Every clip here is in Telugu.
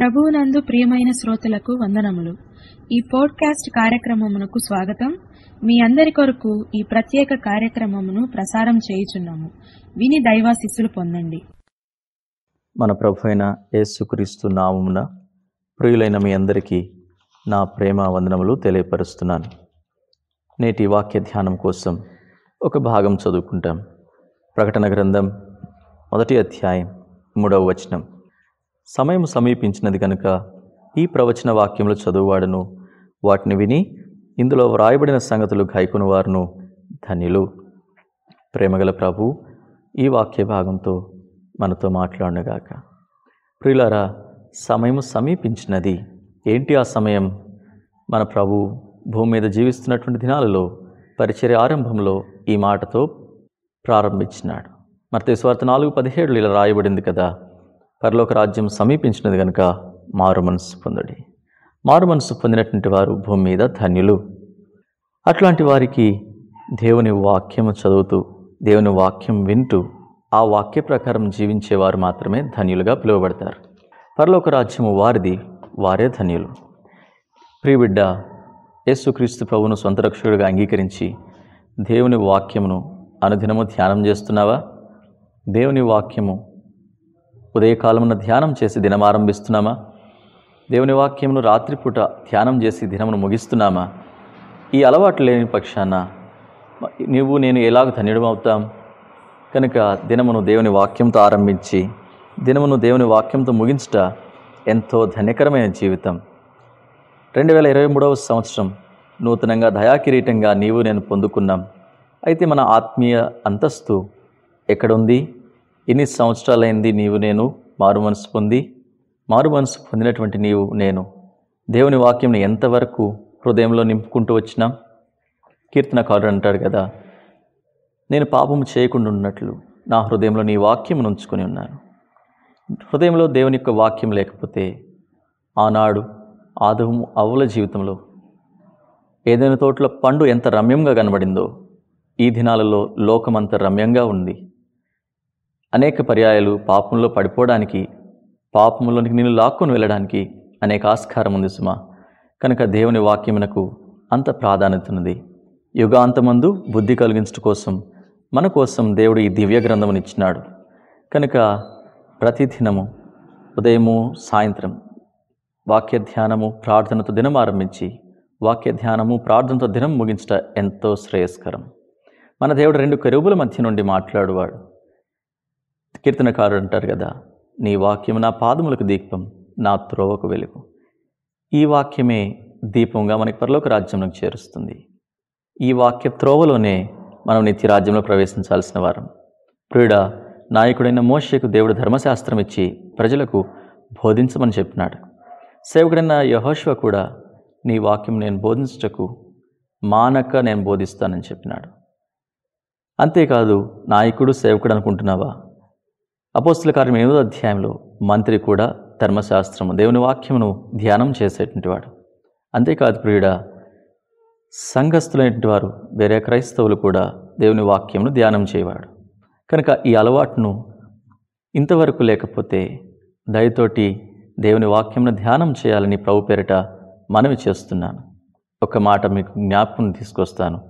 ప్రభువునందు ప్రియమైన శ్రోతలకు వందనములు ఈ పోడ్కాస్ట్ కార్యక్రమమునకు స్వాగతం మీ అందరి కొరకు ఈ ప్రత్యేక కార్యక్రమమును ప్రసారం చేయుచున్నాము విని దైవాశిస్సులు పొందండి మన ప్రభు అయిన యేసుక్రీస్తు నామమున ప్రియులైన మీ అందరికీ నా ప్రేమ వందనములు తెలియపరుస్తున్నాను నేటి వాక్య ధ్యానం కోసం ఒక భాగం చదువుకుంటాం ప్రకటన గ్రంథం మొదటి అధ్యాయం మూడవ వచనం సమయం సమీపించినది కనుక ఈ ప్రవచన వాక్యములు చదువువాడును వాటిని విని ఇందులో వ్రాయబడిన సంగతులు గాయకుని వారును ధన్యులు ప్రేమగల ప్రభు ఈ వాక్య భాగంతో మనతో మాట్లాడనుగాక ప్రియులారా సమయం సమీపించినది ఏంటి ఆ సమయం మన ప్రభు భూమి మీద జీవిస్తున్నటువంటి దినాలలో పరిచర్య ఆరంభంలో ఈ మాటతో ప్రారంభించినాడు మరి వార్త నాలుగు పదిహేడులు ఇలా రాయబడింది కదా పరలోక రాజ్యం సమీపించినది కనుక మారు మనస్సు పొందడి మారు మనస్సు పొందినటువంటి వారు భూమి మీద ధన్యులు అట్లాంటి వారికి దేవుని వాక్యము చదువుతూ దేవుని వాక్యం వింటూ ఆ వాక్య ప్రకారం జీవించేవారు మాత్రమే ధన్యులుగా పిలువబడతారు పరలోక రాజ్యము వారిది వారే ధన్యులు ప్రియబిడ్డ యేసుక్రీస్తు ప్రభును సొంత రక్షకుడిగా అంగీకరించి దేవుని వాక్యమును అనుదినము ధ్యానం చేస్తున్నావా దేవుని వాక్యము ఉదయకాలమున ధ్యానం చేసి దినం ఆరంభిస్తున్నామా దేవుని వాక్యమును రాత్రిపూట ధ్యానం చేసి దినమును ముగిస్తున్నామా ఈ అలవాటు లేని పక్షాన నువ్వు నేను ఎలాగ ధన్యుడమవుతాం కనుక దినమును దేవుని వాక్యంతో ఆరంభించి దినమును దేవుని వాక్యంతో ముగించుట ఎంతో ధన్యకరమైన జీవితం రెండు వేల ఇరవై మూడవ సంవత్సరం నూతనంగా దయాకిరీటంగా నీవు నేను పొందుకున్నాం అయితే మన ఆత్మీయ అంతస్తు ఎక్కడుంది ఎన్ని సంవత్సరాలైంది నీవు నేను మారు మనసు పొంది మారు మనసు పొందినటువంటి నీవు నేను దేవుని వాక్యంని ఎంతవరకు హృదయంలో నింపుకుంటూ వచ్చినా కీర్తనకారుడు అంటాడు కదా నేను పాపము చేయకుండా ఉన్నట్లు నా హృదయంలో నీ వాక్యం ఉంచుకొని ఉన్నాను హృదయంలో దేవుని యొక్క వాక్యం లేకపోతే ఆనాడు ఆదము అవ్వల జీవితంలో ఏదైనా తోటలో పండు ఎంత రమ్యంగా కనబడిందో ఈ దినాలలో లోకమంత రమ్యంగా ఉంది అనేక పర్యాయాలు పాపంలో పడిపోవడానికి పాపంలోనికి నేను లాక్కొని వెళ్ళడానికి అనేక ఆస్కారం ఉంది సుమా కనుక దేవుని వాక్యమునకు అంత ప్రాధాన్యత ఉన్నది యుగాంతమందు బుద్ధి కలిగించడం కోసం మన కోసం దేవుడు ఈ దివ్య గ్రంథమునిచ్చినాడు కనుక ప్రతిదినము ఉదయము సాయంత్రం వాక్య ధ్యానము ప్రార్థనతో దినం ఆరంభించి వాక్య ధ్యానము ప్రార్థనతో దినం ముగించట ఎంతో శ్రేయస్కరం మన దేవుడు రెండు కరువుల మధ్య నుండి మాట్లాడువాడు కీర్తనకారుడు అంటారు కదా నీ వాక్యం నా పాదములకు దీపం నా త్రోవకు వెలుగు ఈ వాక్యమే దీపంగా మనకి పరలోక రాజ్యంలోకి చేరుస్తుంది ఈ వాక్య త్రోవలోనే మనం నిత్య రాజ్యంలో ప్రవేశించాల్సిన వారం ప్రియుడ నాయకుడైన మోషకు దేవుడు ధర్మశాస్త్రం ఇచ్చి ప్రజలకు బోధించమని చెప్పినాడు సేవకుడైన యహోశివ కూడా నీ వాక్యం నేను బోధించటకు మానక నేను బోధిస్తానని చెప్పినాడు అంతేకాదు నాయకుడు సేవకుడు అనుకుంటున్నావా అపోస్తుల కార్యం ఎనిమిదో అధ్యాయంలో మంత్రి కూడా ధర్మశాస్త్రము దేవుని వాక్యమును ధ్యానం చేసేటువంటి వాడు అంతేకాదు ప్రియుడ సంఘస్థులైనటువంటి వారు వేరే క్రైస్తవులు కూడా దేవుని వాక్యమును ధ్యానం చేయవాడు కనుక ఈ అలవాటును ఇంతవరకు లేకపోతే దయతోటి దేవుని వాక్యమును ధ్యానం చేయాలని ప్రభు పేరిట మనవి చేస్తున్నాను ఒక మాట మీకు జ్ఞాపకం తీసుకొస్తాను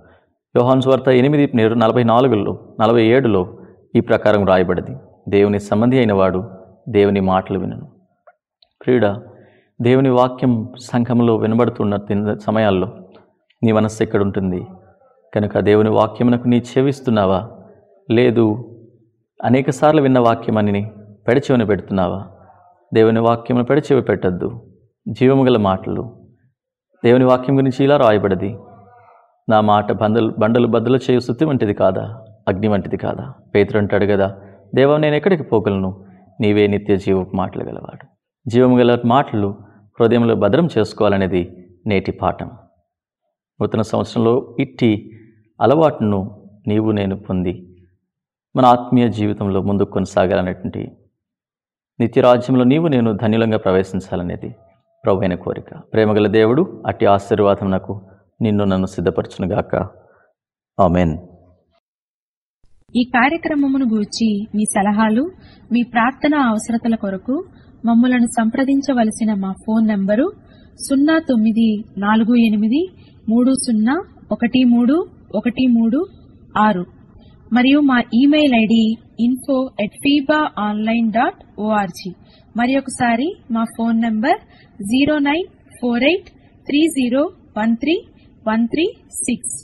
యోహాన్స్ వార్త ఎనిమిది నలభై నాలుగులో నలభై ఏడులో ఈ ప్రకారం రాయబడింది దేవుని సంబంధి అయినవాడు దేవుని మాటలు వినను క్రీడ దేవుని వాక్యం సంఘంలో వినబడుతున్న సమయాల్లో నీ మనస్సు ఎక్కడ ఉంటుంది కనుక దేవుని వాక్యమునకు నీ చెవిస్తున్నావా లేదు అనేకసార్లు విన్న వాక్యమని పెడచెవిన పెడుతున్నావా దేవుని వాక్యమును పెడచెవి పెట్టద్దు జీవము గల మాటలు దేవుని వాక్యం గురించి ఇలా రాయబడది నా మాట బందలు బండలు బద్దలు చేయు శుద్ధి వంటిది కాదా అగ్ని వంటిది కాదా పేతురు అంటాడు కదా దేవా నేను ఎక్కడికి పోగలను నీవే నిత్య జీవపు మాటలు గలవాడు జీవం గల మాటలు హృదయంలో భద్రం చేసుకోవాలనేది నేటి పాఠం నూతన సంవత్సరంలో ఇట్టి అలవాటును నీవు నేను పొంది మన ఆత్మీయ జీవితంలో ముందుకు కొనసాగాలనేటువంటి నిత్యరాజ్యంలో నీవు నేను ధన్యులంగా ప్రవేశించాలనేది ప్రభువైన కోరిక ప్రేమగల దేవుడు అట్టి ఆశీర్వాదం నాకు నిన్ను నన్ను సిద్ధపరచునుగాక ఆమెన్ ఈ కార్యక్రమమును గూర్చి మీ సలహాలు మీ ప్రార్థన అవసరతల కొరకు మమ్మలను సంప్రదించవలసిన మా ఫోన్ నంబరు సున్నా తొమ్మిది నాలుగు ఎనిమిది మూడు సున్నా ఒకటి మూడు ఒకటి మూడు ఆరు మరియు మా email ID info at FIBA online dot O R G మరి ఒకసారి మా phone number zero nine four eight three zero one three one three six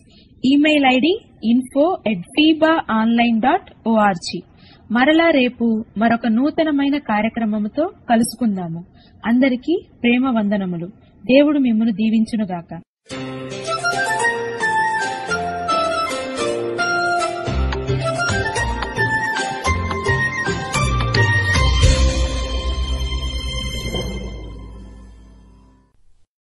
email ID info at టీబా ఆన్లైన్ డాట్ ఓఆర్జీ మరలా రేపు మరొక నూతనమైన కార్యక్రమముతో కలుసుకుందాము అందరికీ ప్రేమ వందనములు దేవుడు మిమ్మను దీవించునుగాక